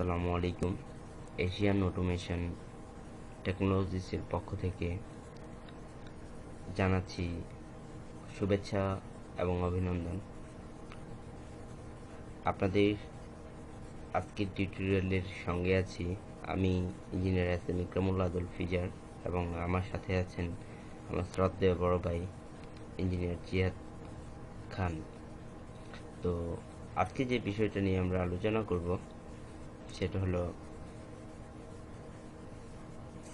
আসসালামু আলাইকুম Asian automation টেকনোলজিসের পক্ষ থেকে জানাচ্ছি শুভেচ্ছা এবং অভিনন্দন আপনাদের আজকের টিউটোরিয়ালের সঙ্গে আছি আমি ইঞ্জিনিয়ার এস এম ইকরামুল আদুল ফিজার এবং আমার সাথে আছেন আমার শ্রদ্ধেয় বড় ভাই ইঞ্জিনিয়ার জিয়াদ খান তো আজকে যে বিষয়টা নিয়ে আমরা আলোচনা করব সেটা হলো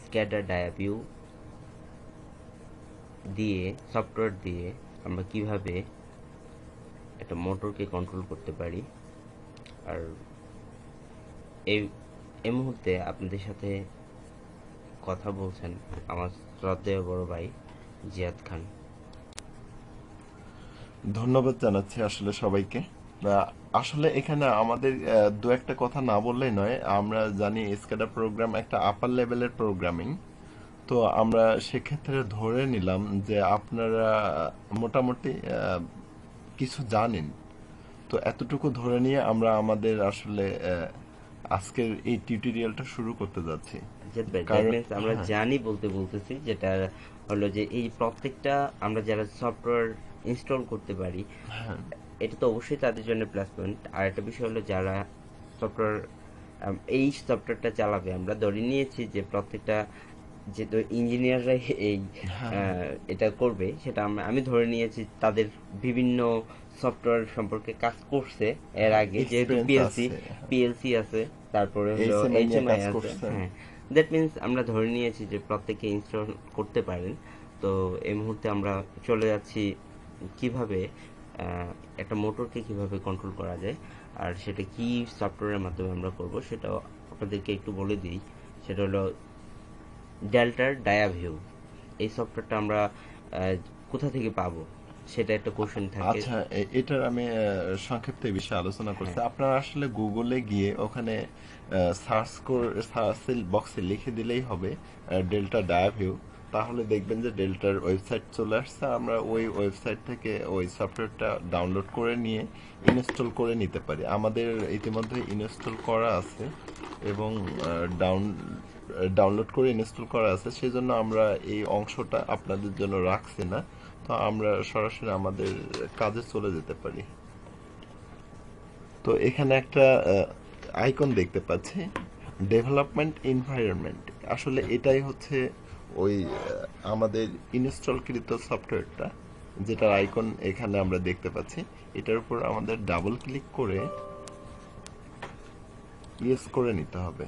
স্ক্যাটার ডায়াবিউ দিয়ে সফটওয়্যার দিয়ে আমরা কিভাবে একটা মোটরকে কন্ট্রোল করতে পারি আর এই এই মুহূর্তে আপনাদের সাথে কথা বলছেন আমার শ্রদ্ধেয় বড় ভাই জিয়াদ খান ধন্যবাদ জানাচ্ছি আসলে সবাইকে আসলে এখানে আমাদের দু একটা কথা না বললেই নয় আমরা জানি স্কেডা প্রোগ্রাম একটা আপার লেভেলের প্রোগ্রামিং তো আমরা সেক্ষেত্রে ধরে নিলাম যে আপনারা মোটামুটি কিছু জানেন তো এতটুকু ধরে নিয়ে আমরা আমাদের আসলে আজকের এই টিউটোরিয়ালটা শুরু করতে যাচ্ছি আমরা হ্যাঁ। জানি বলতে বলতেছি যেটা হলো যে এই প্রত্যেকটা আমরা যারা সফটওয়্যার ইনস্টল করতে পারি হ্যাঁ। এটা তো অবশ্যই তাদের জন্য প্লাস পয়েন্ট আর একটা বিষয় হলো যারা সফটওয়্যার এই সফটওয়্যারটা চালাবে আমরা ধরে নিয়েছি যে প্রত্যেকটা যেহেতু ইঞ্জিনিয়াররা এই হ্যাঁ। এটা করবে সেটা আমি ধরে নিয়েছি তাদের বিভিন্ন সফটওয়্যার সম্পর্কে কাজ করছে এর আগে যেহেতু পিএলসি পিএলসি হ্যাঁ। আছে তারপরে হলো এইচএমআই আছে হ্যাঁ দ্যাট মিন্স আমরা ধরে নিয়েছি যে প্রত্যেকে ইনস্টল করতে পারেন তো এই মুহূর্তে আমরা চলে যাচ্ছি কিভাবে একটা মোটরকে কিভাবে কন্ট্রোল করা যায় আর সেটা কি সফটওয়্যারের মাধ্যমে আমরা করব সেটা আপনাদেরকে একটু বলে দিই সেটা হলো ডেল্টার ডায়াভিউ এই সফটওয়্যারটা আমরা কোথা থেকে পাবো সেটা একটা কোশ্চেন থাকে আচ্ছা এটার আমি সংক্ষিপ্তে বিষয়ে আলোচনা করছি হ্যাঁ। আপনারা আসলে গুগলে গিয়ে ওখানে সার্চ করে সার্চ বক্সে লিখে দিলেই হবে ডেল্টা ডায়াভিউ তাহলে দেখবেন যে ডেল্টার ওয়েবসাইট চলে আসছে আমরা ওই ওয়েবসাইট থেকে ওই সফটওয়্যারটা ডাউনলোড করে নিয়ে ইনস্টল করে নিতে পারি আমাদের ইতিমধ্যে ইনস্টল করা আছে এবং ডাউন ডাউনলোড করে ইনস্টল করা আছে সেই জন্য আমরা এই অংশটা আপনাদের জন্য রাখছি না তো আমরা সরাসরি আমাদের কাজে চলে যেতে পারি তো এখানে একটা আইকন দেখতে পাচ্ছি ডেভেলপমেন্ট এনভায়রনমেন্ট আসলে এটাই হচ্ছে ওই আমাদের ইনস্টলকৃত সফটওয়্যারটা যেটার আইকন এখানে আমরা দেখতে পাচ্ছি এটার উপর আমাদের ডাবল ক্লিক করে ইয়েস করে নিতে হবে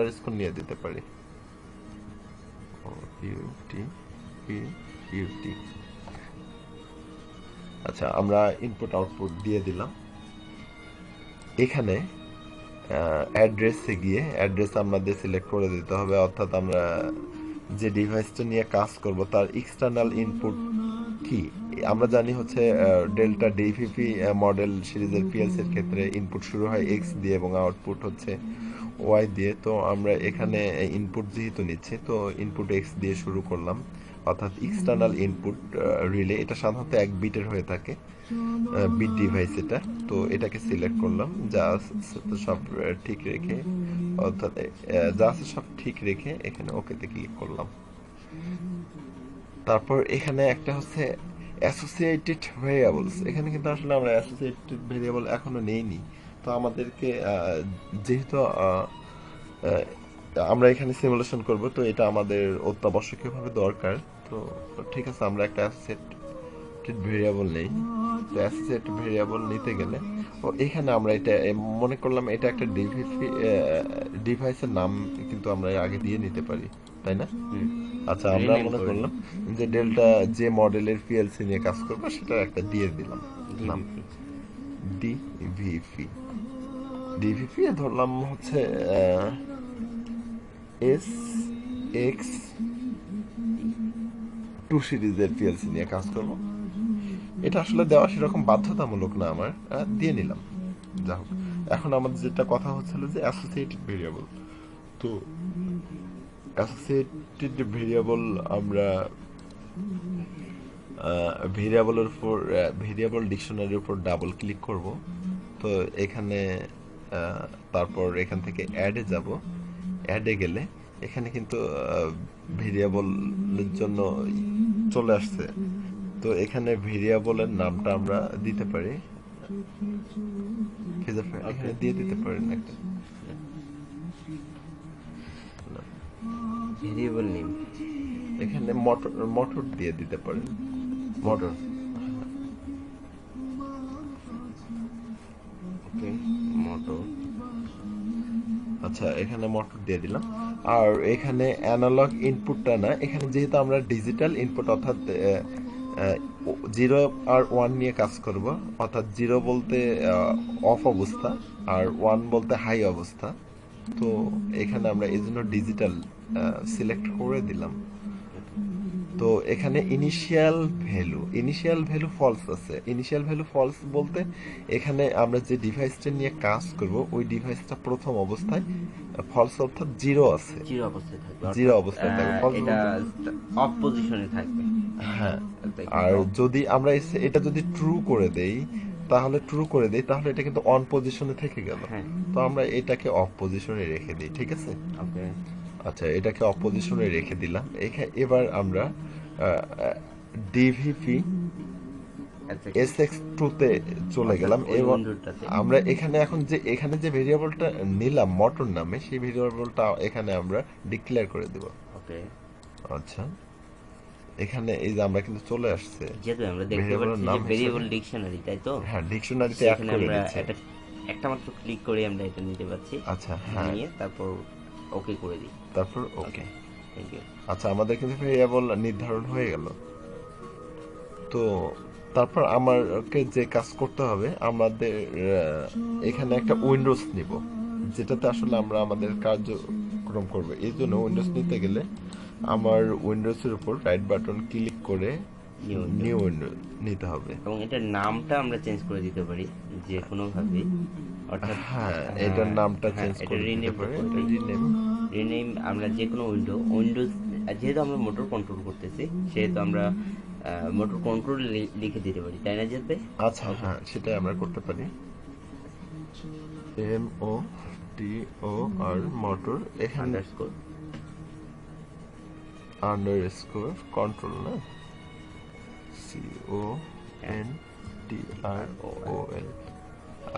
আন্ডারস্কোর নিয়ে দিতে পারি আচ্ছা আমরা ইনপুট আউটপুট দিয়ে দিলাম এখানে অ্যাড্রেসে গিয়ে অ্যাড্রেস আমাদের সিলেক্ট করে দিতে হবে অর্থাৎ আমরা যে ডিভাইসটা নিয়ে কাজ করব তার এক্সটার্নাল ইনপুট কি আমরা জানি হচ্ছে ডেল্টা ডিভিপি মডেল সিরিজের পিএলসির ক্ষেত্রে ইনপুট শুরু হয় এক্স দিয়ে এবং আউটপুট হচ্ছে ওয়াই দিয়ে তো আমরা এখানে ইনপুট যেহেতু নিচ্ছি তো ইনপুট এক্স দিয়ে শুরু করলাম অর্থাৎ এক্সটার্নাল ইনপুট রিলে এটা সাধারণত এক বিটের হয়ে থাকে বিট ডিভাইস এটা তো এটাকে সিলেক্ট করলাম যা সব ঠিক রেখে অর্থাৎ যা আছে সব ঠিক রেখে এখানে ওকেতে ক্লিক করলাম তারপর এখানে একটা হচ্ছে অ্যাসোসিয়েটেড ভেরিয়েবলস এখানে কিন্তু আসলে আমরা অ্যাসোসিয়েটেড ভেরিয়েবল এখনো নেইনি নি তো আমাদেরকে যেহেতু আমরা এখানে সিমুলেশন করব তো এটা আমাদের অত্যাবশ্যকীয়ভাবে দরকার তো ঠিক আছে আমরা একটা অ্যাসেট ভেরিয়েবল নেই তো অ্যাসেট ভেরিয়েবল নিতে গেলে ও এখানে আমরা এটা মনে করলাম এটা একটা ডিভাইসি ডিভাইসের নাম কিন্তু আমরা আগে দিয়ে নিতে পারি তাই না আচ্ছা আমরা মনে করলাম যে ডেল্টা যে মডেলের পিএলসি নিয়ে কাজ করবো সেটা একটা দিয়ে দিলাম নাম ডিভিপি ডিভিপি ধরলাম হচ্ছে এস এক্স টু সিরিজের পিএলসি নিয়ে কাজ করবো এটা আসলে দেওয়া সেরকম বাধ্যতামূলক না আমার দিয়ে নিলাম যা হোক এখন আমাদের যেটা কথা হচ্ছিল যে অ্যাসোসিয়েটেড ভেরিয়েবল তো অ্যাসোসিয়েটেড ভেরিয়েবল আমরা ভেরিয়েবলের উপর ভেরিয়েবল ডিকশনারির উপর ডাবল ক্লিক করব তো এখানে তারপর এখান থেকে অ্যাডে যাব অ্যাডে গেলে এখানে কিন্তু ভেরিয়েবলের জন্য চলে আসছে তো এখানে ভেরিয়েবলের নামটা আমরা দিতে পারি এখানে দিয়ে দিতে পারেন একটা ভেরিয়েবল নেম এখানে মোটর মোটর দিয়ে দিতে পারেন মোটর আচ্ছা এখানে মোটর দিয়ে দিলাম আর এখানে অ্যানালগ ইনপুটটা না এখানে যেহেতু আমরা ডিজিটাল ইনপুট অর্থাৎ জিরো আর ওয়ান নিয়ে কাজ করব অর্থাৎ জিরো বলতে অফ অবস্থা আর ওয়ান বলতে হাই অবস্থা তো এখানে আমরা এই জন্য ডিজিটাল সিলেক্ট করে দিলাম তো এখানে initial value initial value false আছে ইনিশিয়াল ভ্যালু ফলস বলতে এখানে আমরা যে ডিভাইসটা নিয়ে কাজ করব ওই ডিভাইসটা প্রথম অবস্থায় ফলস অর্থাৎ জিরো আছে জিরো অবস্থায় থাকবে জিরো অবস্থায় থাকবে এটা অফ পজিশনে থাকবে হ্যাঁ আর যদি আমরা এটা যদি ট্রু করে দেই তাহলে ট্রু করে দেই তাহলে এটা কিন্তু অন পজিশনে থেকে গেল হ্যাঁ। তো আমরা এটাকে অফ পজিশনে রেখে দিই ঠিক আছে ওকে আচ্ছা এটাকে অপজিশনে রেখে দিলাম এবার আমরা ডিভিপি এস এক্স টুতে চলে আচ্ছা, গেলাম এবং আমরা এখানে এখন যে এখানে যে ভেরিয়েবলটা নিলাম মটর নামে সেই ভেরিয়েবলটা এখানে আমরা ডিক্লেয়ার করে দেব ওকে আচ্ছা এখানে এই যে আমরা কিন্তু চলে আসছে যেহেতু আমরা দেখতে পাচ্ছি যে ভেরিয়েবল ডিকশনারি তাই তো হ্যাঁ ডিকশনারিতে অ্যাড করে দিয়েছি একটা মাত্র ক্লিক করে আমরা এটা নিতে পারছি আচ্ছা হ্যাঁ তারপর ওকে করে দিই তারপর ওকে থ্যাংক ইউ আচ্ছা আমাদের কিন্তু ভেরিয়েবল নির্ধারণ হয়ে গেল তো তারপর আমাকে যে কাজ করতে হবে আমাদের এখানে একটা উইন্ডোজ নিব যেটাতে আসলে আমরা আমাদের কার্যক্রম করব এই জন্য উইন্ডোজ নিতে গেলে আমার উইন্ডোজের উপর রাইট বাটন ক্লিক করে নিউ উইন্ডো নিতে হবে এবং এটার নামটা আমরা চেঞ্জ করে দিতে পারি যে কোনো ভাবে অর্থাৎ হ্যাঁ, হ্যাঁ এটার নামটা চেঞ্জ হ্যাঁ, করে দিতে পারি রিনেম রিনেম আমরা যে কোনো উইন্ডো উইন্ডোজ যেহেতু আমরা মোটর কন্ট্রোল করতেছি সেহেতু আমরা মোটর কন্ট্রোল লিখে দিতে পারি তাই না যেতে আচ্ছা হ্যাঁ সেটাই আমরা করতে পারি M O T O R motor এখানে আন্ডারস্কোর আন্ডারস্কোর কন্ট্রোল না C O N T R O L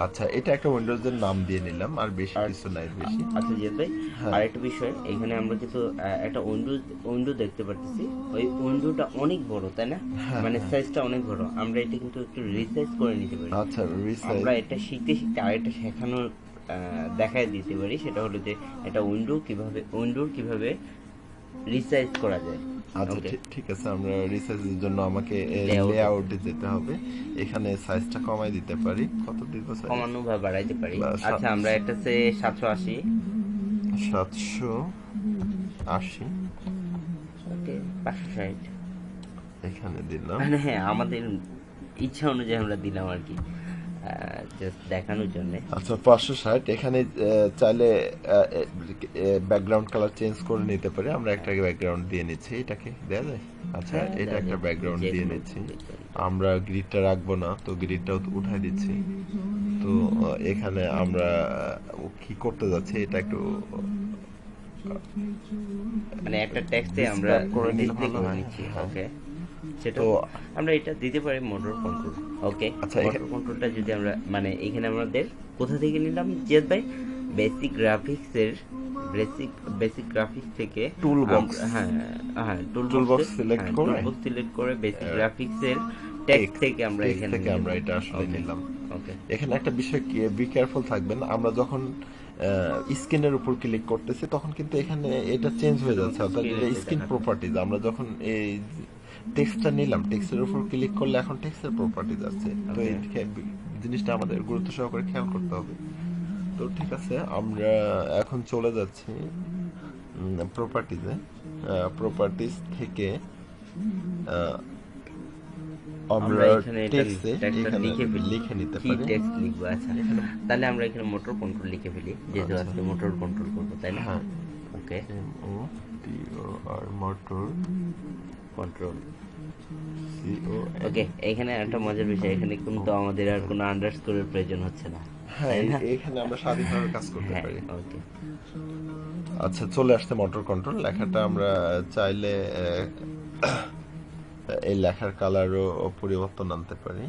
আচ্ছা এটা একটা উইন্ডোজের নাম দিয়ে নিলাম আর বেশি কিছু নাই বেশি আচ্ছা জিয়াদ ভাই আর একটা বিষয় এখানে আমরা কিন্তু একটা উইন্ডো উইন্ডো দেখতে পাচ্ছি ওই উইন্ডোটা অনেক বড় তাই না হ্যাঁ, মানে সাইজটা হ্যাঁ। অনেক বড় আমরা এটা কিন্তু একটু রিসাইজ করে নিতে পারি আচ্ছা রিসাইজ আমরা এটা শিখতে শিখতে আর এটা শেখানোর দেখায় দিতে পারি সেটা হলো যে এটা উইন্ডো কিভাবে উইন্ডোর কিভাবে রিসাইজ করা যায় আচ্ছা ঠিক আছে আমরা রিসাইজের জন্য আমাকে লেআউটে যেতে হবে এখানে সাইজটা কমাই দিতে পারি কত দিব কমানো বা বাড়াইতে পারি আচ্ছা আমরা সে 780 780 ওকে 560 এখানে দিলাম মানে হ্যাঁ, আমাদের ইচ্ছা অনুযায়ী আমরা দিলাম আর কি দেখানোর জন্য আচ্ছা পাঁচশো ষাট এখানে চাইলে ব্যাকগ্রাউন্ড কালার চেঞ্জ করে নিতে পারি আমরা একটা ব্যাকগ্রাউন্ড দিয়ে নিচ্ছি এটাকে দেয়া যায় আচ্ছা হ্যাঁ, এটা একটা ব্যাকগ্রাউন্ড দিয়ে নিচ্ছি আমরা গ্রিডটা রাখবো না তো গ্রিডটাও উঠাই দিচ্ছি তো এখানে আমরা কি করতে যাচ্ছি এটা একটু মানে একটা টেক্সটে আমরা করে নিচ্ছি ওকে হ্যাঁ। সেটা আমরা এটা দিতে পারি মোটর কন্ট্রোল ওকে মোটর কন্ট্রোলটা যদি আমরা মানে এখানে আমাদের কোথা থেকে নিলাম জিয়াদ ভাই বেসিক গ্রাফিক্সের বেসিক বেসিক গ্রাফিক্স থেকে টুল বক্স হ্যাঁ হ্যাঁ টুল বক্স সিলেক্ট করে টুল বক্স সিলেক্ট করে বেসিক গ্রাফিক্সের থেকে আমরা এখানে থেকে আমরা এটা আসলে নিলাম ওকে এখানে একটা বিষয় কি বি কেয়ারফুল থাকবেন আমরা যখন স্ক্রিনের উপর ক্লিক করতেছি তখন কিন্তু এখানে এটা চেঞ্জ হয়ে যাচ্ছে অর্থাৎ স্ক্রিন প্রপার্টিজ আমরা যখন এই টেক্সটটা নিলাম টেক্সটের উপর ক্লিক করলে এখন টেক্সটের প্রপার্টিজ আছে আচ্ছা। তো এই জিনিসটা আমাদের গুরুত্ব সহকারে খেয়াল করতে হবে তো ঠিক আছে আমরা এখন চলে যাচ্ছি প্রপার্টিজে প্রপার্টিজ থেকে আমরা টেক্সটে লিখে নিতে পারি টেক্সট লিখবো আচ্ছা তাহলে আমরা এখানে মোটর কন্ট্রোল লিখে ফেলি আচ্ছা। যেহেতু আজকে মোটর কন্ট্রোল করবো তাই না হ্যাঁ ওকে ও T O R motor control ওকে এখানে একটা মজার বিষয় এখানে কিন্তু আমাদের আর কোনো আন্ডারস্কোরের প্রয়োজন হচ্ছে না হ্যাঁ এখানে আমরা স্বাধীনভাবে কাজ করতে হ্যাঁ, পারি ওকে আচ্ছা চলে আসছে মোটর কন্ট্রোল লেখাটা আমরা চাইলে এই লেখার কালারও পরিবর্তন আনতে পারি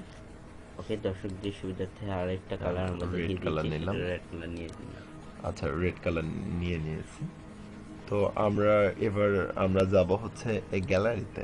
ওকে দর্শকদের সুবিধার্থে একটা কালার আচ্ছা, আমরা রেড কালার নিলাম রেড কালার নিয়ে আচ্ছা রেড কালার নিয়ে নিয়েছি তো আমরা এবার আমরা যাব হচ্ছে এই গ্যালারিতে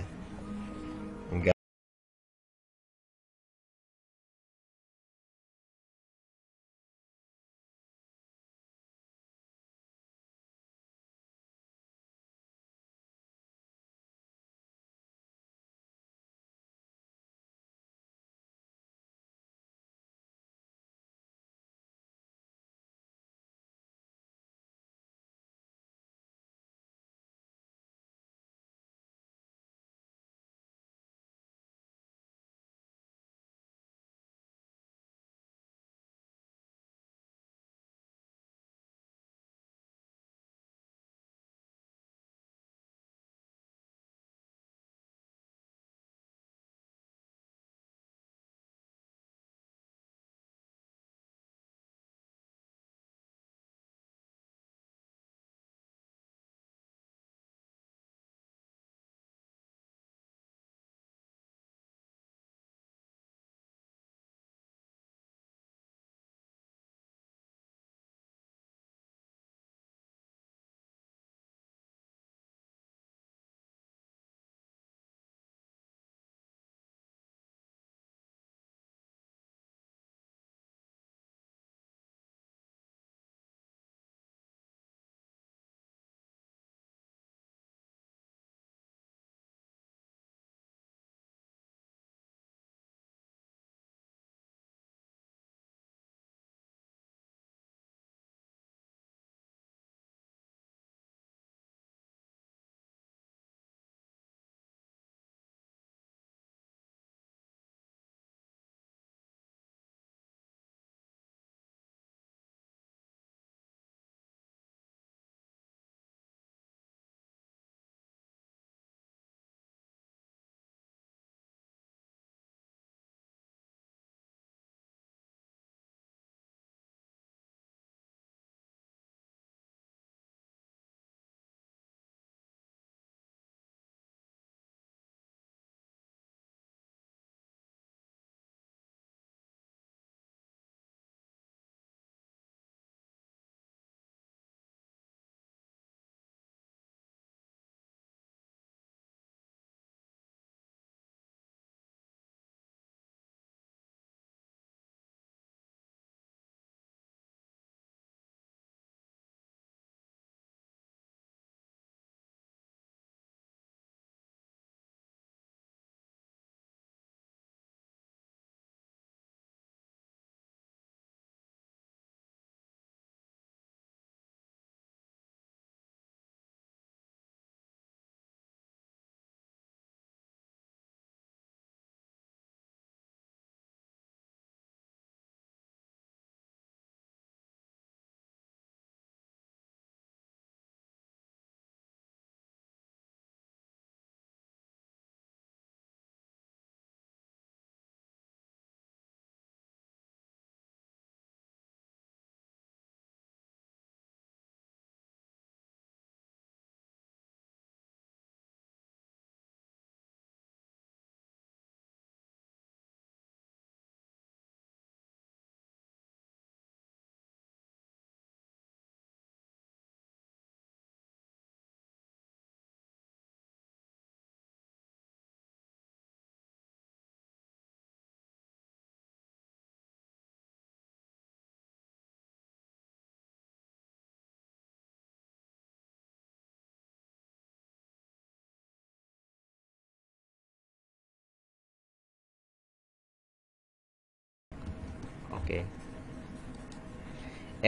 থাকে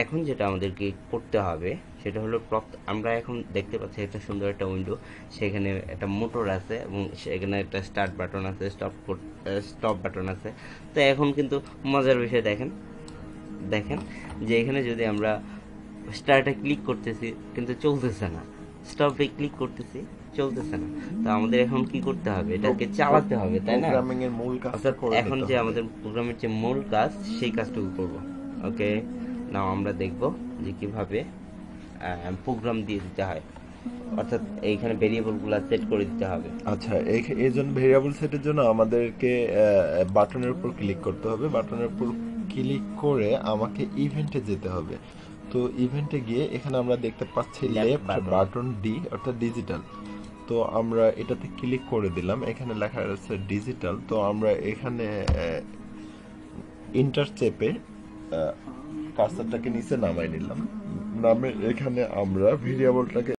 এখন যেটা আমাদেরকে করতে হবে সেটা হলো প্রপ আমরা এখন দেখতে পাচ্ছি একটা সুন্দর একটা উইন্ডো সেখানে একটা মোটর আছে এবং সেখানে একটা স্টার্ট বাটন আছে স্টপ স্টপ বাটন আছে তো এখন কিন্তু মজার বিষয় দেখেন দেখেন যে এখানে যদি আমরা স্টার্টে ক্লিক করতেছি কিন্তু চলতেছে না স্টপে ক্লিক করতেছি চলতেছে না তো আমাদের এখন কি করতে হবে এটাকে চালাতে হবে তাই না প্রোগ্রামিং এর মূল কাজ এখন যে আমাদের প্রোগ্রামের যে মূল কাজ সেই কাজটুকু করব ওকে নাও আমরা দেখব যে কিভাবে প্রোগ্রাম দিয়ে দিতে হয় অর্থাৎ এইখানে ভেরিয়েবল গুলো সেট করে দিতে হবে আচ্ছা এই জন্য ভেরিয়েবল সেটের জন্য আমাদেরকে বাটনের উপর ক্লিক করতে হবে বাটনের উপর ক্লিক করে আমাকে ইভেন্টে যেতে হবে তো ইভেন্টে গিয়ে এখানে আমরা দেখতে পাচ্ছি লেফট বাটন ডি অর্থাৎ ডিজিটাল তো আমরা এটাতে ক্লিক করে দিলাম এখানে লেখা আছে ডিজিটাল তো আমরা এখানে ইন্টার চেপে কাস্টারটাকে নিচে নামাই নিলাম নামে এখানে আমরা ভেরিয়েবলটাকে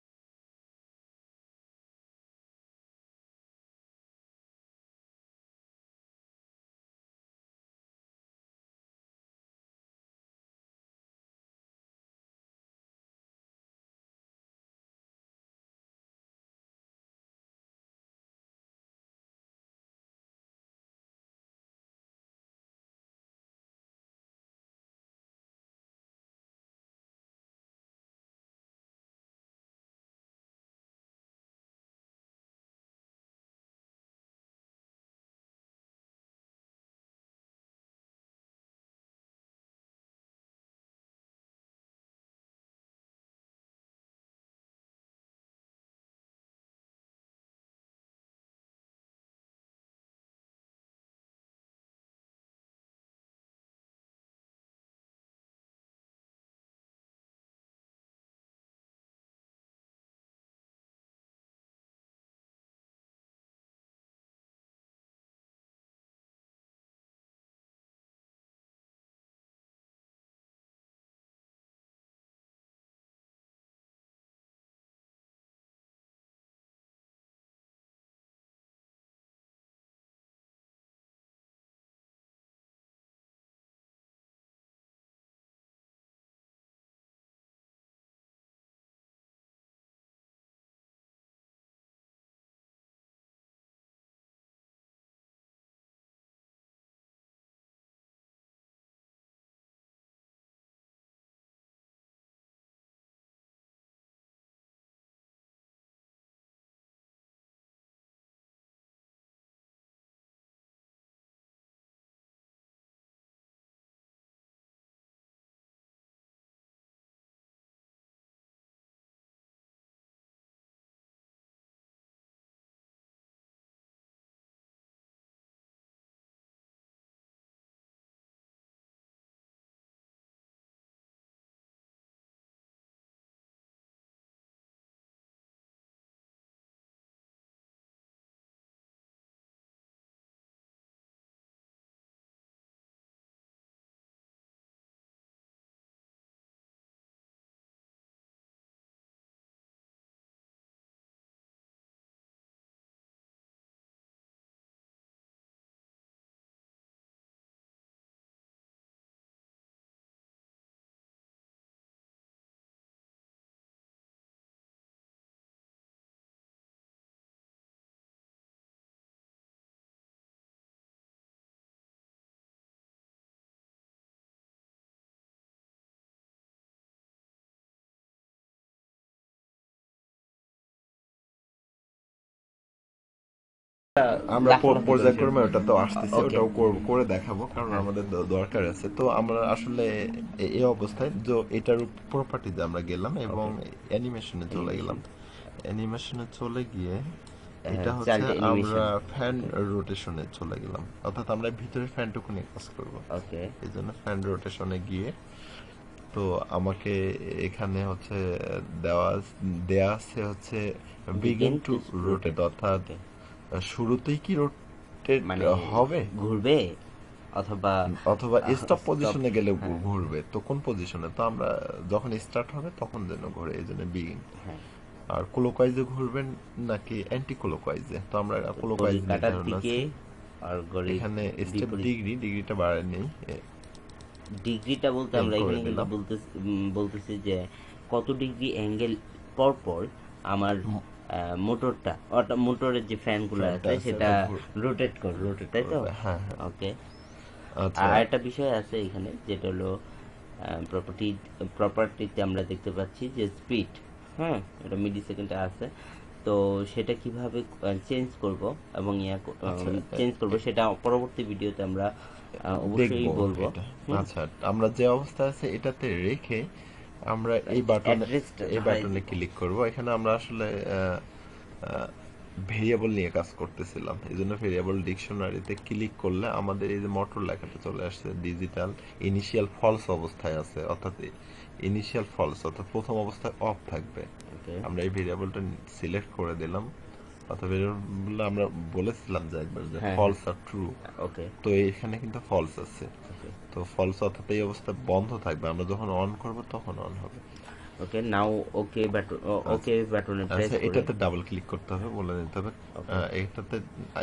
আমরা পর্যায়ক্রমে ওটা তো ওটাও করে দেখাবো কারণ আমাদের দরকার আছে তো আমরা আসলে এই অবস্থায় যে এটার প্রপার্টিতে আমরা গেলাম এবং অ্যানিমেশনে চলে গেলাম অ্যানিমেশনে চলে গিয়ে হ্যাঁ, এটা হচ্ছে আমরা ফ্যান রোটেশনে চলে গেলাম অর্থাৎ আমরা ভিতরে ফ্যানটুকু নিয়ে কাজ করবো এই জন্য ফ্যান রোটেশনে গিয়ে তো আমাকে এখানে হচ্ছে দেওয়া দেওয়া আছে হচ্ছে বিগিন টু রোটেট অর্থাৎ শুরুতেই কি রোটেট মানে হবে ঘুরবে অথবা অথবা স্টপ পজিশনে গেলে হ্যাঁ। ঘুরবে তো কোন পজিশনে তো আমরা যখন স্টার্ট হবে তখন যেন ঘুরে এই জন্য বিগিন হ্যাঁ। আর ক্লোকওয়াইজে ঘুরবেন নাকি অ্যান্টি ক্লোকওয়াইজে তো আমরা ক্লোকওয়াইজ আর এখানে স্টেপ ডিগ্রি ডিগ্রিটা বাড়ায় নেই ডিগ্রিটা বলতে আমরা এখানে কিন্তু বলতে বলতেছি যে কত ডিগ্রি অ্যাঙ্গেল পর পর আমার মোটরটা অর্থাৎ মোটরের যে ফ্যানগুলো আছে সেটা রোটেট করবে রোটেট তাই তো হ্যাঁ ওকে হ্যাঁ। আচ্ছা। আর একটা বিষয় আছে এখানে যেটা হলো প্রপার্টি প্রপার্টিতে আমরা দেখতে পাচ্ছি যে স্পিড হ্যাঁ এটা মিলি সেকেন্ডে আছে তো সেটা কিভাবে চেঞ্জ করব এবং ইয়া চেঞ্জ আচ্ছা, আচ্ছা। করব সেটা পরবর্তী ভিডিওতে আমরা অবশ্যই বলবো আচ্ছা আমরা যে অবস্থা আছে এটাতে রেখে আমরা এই বাটনে এই বাটনে ক্লিক করব এখানে আমরা আসলে ভেরিয়েবল নিয়ে কাজ করতেছিলাম এই জন্য ভেরিয়েবল ডিকশনারিতে ক্লিক করলে আমাদের এই যে মোটর লেখাটা চলে আসছে ডিজিটাল ইনিশিয়াল ফলস অবস্থায় আছে অর্থাৎ ইনিশিয়াল ফলস অর্থাৎ প্রথম অবস্থায় অফ থাকবে আমরা এই ভেরিয়েবলটা সিলেক্ট করে দিলাম অথবা আমরা বলেছিলাম যে একবার যে ফলস আর ট্রু ওকে তো এখানে কিন্তু ফলস আছে তো ফলস অর্থাৎ এই অবস্থা বন্ধ থাকবে আমরা যখন অন করব তখন অন হবে ওকে নাও ওকে বাটন ওকে বাটনে প্রেস এটাতে ডাবল ক্লিক করতে হবে বলে দিতে হবে এটাতে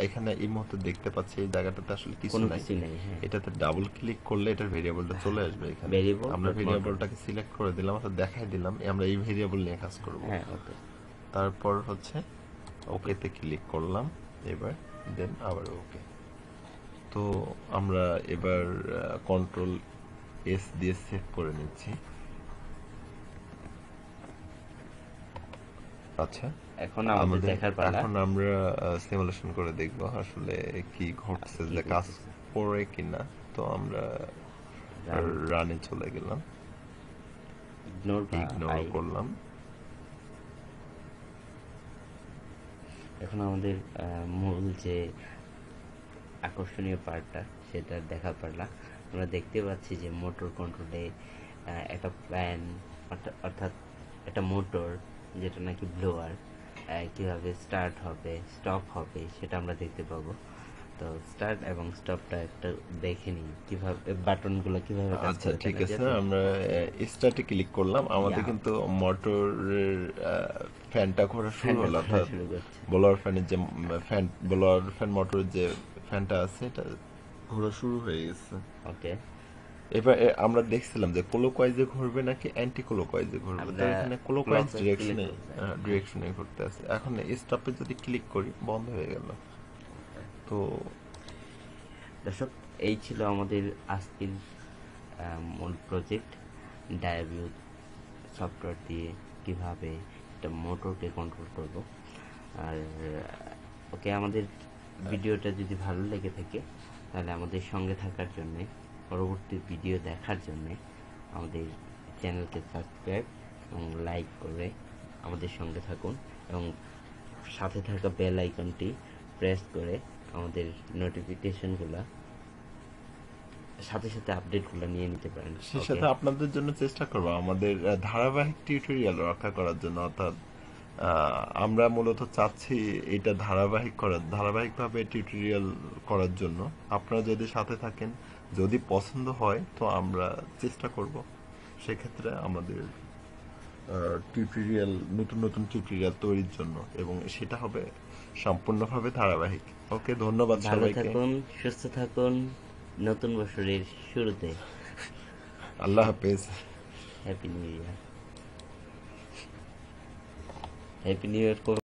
এখানে এই মুহূর্তে দেখতে পাচ্ছি এই জায়গাটাতে আসলে কিছু নাই হ্যাঁ। এটাতে ডাবল ক্লিক করলে এটার ভেরিয়েবলটা চলে আসবে এখানে আমরা ভেরিয়েবলটাকে সিলেক্ট করে দিলাম অর্থাৎ দেখাই দিলাম আমরা এই ভেরিয়েবল নিয়ে কাজ করব হ্যাঁ ওকে তারপর হচ্ছে তে ক্লিক করলাম এবার দেন আবার ওকে তো আমরা এবার কন্ট্রোল এস দিয়ে সেভ করে নিচ্ছি আচ্ছা এখন আমাদের দেখার পালা এখন আমরা সিমুলেশন করে দেখব আসলে কি ঘটছে যে কাজ করে কিনা তো আমরা রানে চলে গেলাম ইগনোর করলাম এখন আমাদের মূল যে আকর্ষণীয় পার্টটা সেটা দেখা পারলাম আমরা দেখতে পাচ্ছি যে মোটর কন্ট্রোলে একটা প্যান অর্থাৎ একটা মোটর যেটা নাকি ব্লোয়ার কীভাবে স্টার্ট হবে স্টপ হবে সেটা আমরা দেখতে পাবো তো স্টার্ট এবং স্টপটা একটা দেখে নিই কিভাবে বাটনগুলো কিভাবে কাজ আচ্ছা ঠিক আছে আমরা স্টার্টে ক্লিক করলাম আমাদের কিন্তু মোটরের ফ্যানটা ঘোরা শুরু হলো অর্থাৎ ব্লোয়ার ফ্যানের যে ফ্যান ব্লোয়ার ফ্যান মোটরের যে ফ্যানটা আছে এটা ঘোরা শুরু হয়ে গেছে ওকে এবার আমরা দেখছিলাম যে ক্লোকওয়াইজে ঘুরবে নাকি অ্যান্টি ক্লোকওয়াইজে ঘুরবে তো এখানে ক্লোকওয়াইজ ডিরেকশনে ডিরেকশনে ঘুরতে আছে এখন স্টপে যদি ক্লিক করি বন্ধ হয়ে গেল তো দর্শক এই ছিল আমাদের আজকের মূল প্রজেক্ট ডায়াবিউ সফটওয়্যার দিয়ে কীভাবে একটা মোটরকে কন্ট্রোল করব আর ওকে আমাদের ভিডিওটা যদি ভালো লেগে থাকে তাহলে আমাদের সঙ্গে থাকার জন্যে পরবর্তী ভিডিও দেখার জন্যে আমাদের চ্যানেলকে সাবস্ক্রাইব এবং লাইক করে আমাদের সঙ্গে থাকুন এবং সাথে থাকা বেল আইকনটি প্রেস করে আমাদের নোটিফিকেশনগুলো সাথে সাথে আপডেটগুলো নিয়ে নিতে পারেন সেই সাথে আপনাদের জন্য চেষ্টা করব আমাদের ধারাবাহিক টিউটোরিয়াল রক্ষা করার জন্য অর্থাৎ আমরা মূলত চাচ্ছি এটা ধারাবাহিক করার ধারাবাহিকভাবে টিউটোরিয়াল করার জন্য আপনারা যদি সাথে থাকেন যদি পছন্দ হয় তো আমরা চেষ্টা করব সেক্ষেত্রে আমাদের টিউটোরিয়াল নতুন নতুন টিউটোরিয়াল তৈরির জন্য এবং সেটা হবে সম্পূর্ণভাবে ধারাবাহিক ওকে ধন্যবাদ ভালো থাকুন সুস্থ থাকুন নতুন বছরের শুরুতে আল্লাহ হাফেজ happy new year happy new ইয়ার